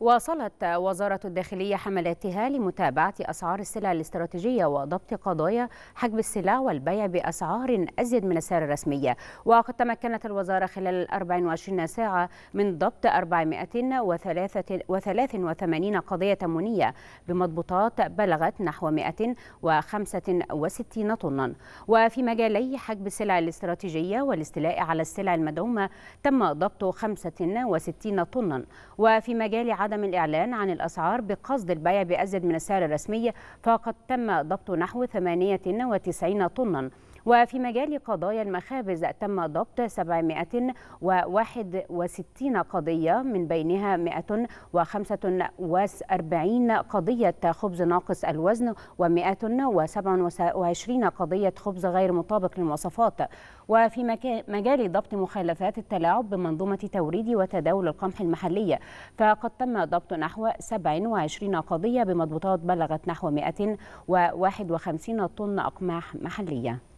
واصلت وزارة الداخلية حملاتها لمتابعة أسعار السلع الاستراتيجية وضبط قضايا حجب السلع والبيع بأسعار أزيد من السعر الرسمية وقد تمكنت الوزارة خلال 24 ساعة من ضبط 483 قضية تمونية بمضبوطات بلغت نحو 165 طنا وفي مجالي حجب السلع الاستراتيجية والاستيلاء على السلع المدعومة تم ضبط 65 طنا وفي مجال عدد عدم الإعلان عن الأسعار بقصد البيع بأزيد من السعر الرسمي فقد تم ضبط نحو 98 طناً وفي مجال قضايا المخابز تم ضبط 761 قضية من بينها 145 قضية خبز ناقص الوزن و127 قضية خبز غير مطابق للمواصفات وفي مجال ضبط مخالفات التلاعب بمنظومة توريد وتداول القمح المحلية فقد تم ضبط نحو 27 قضية بمضبوطات بلغت نحو 151 طن أقماح محلية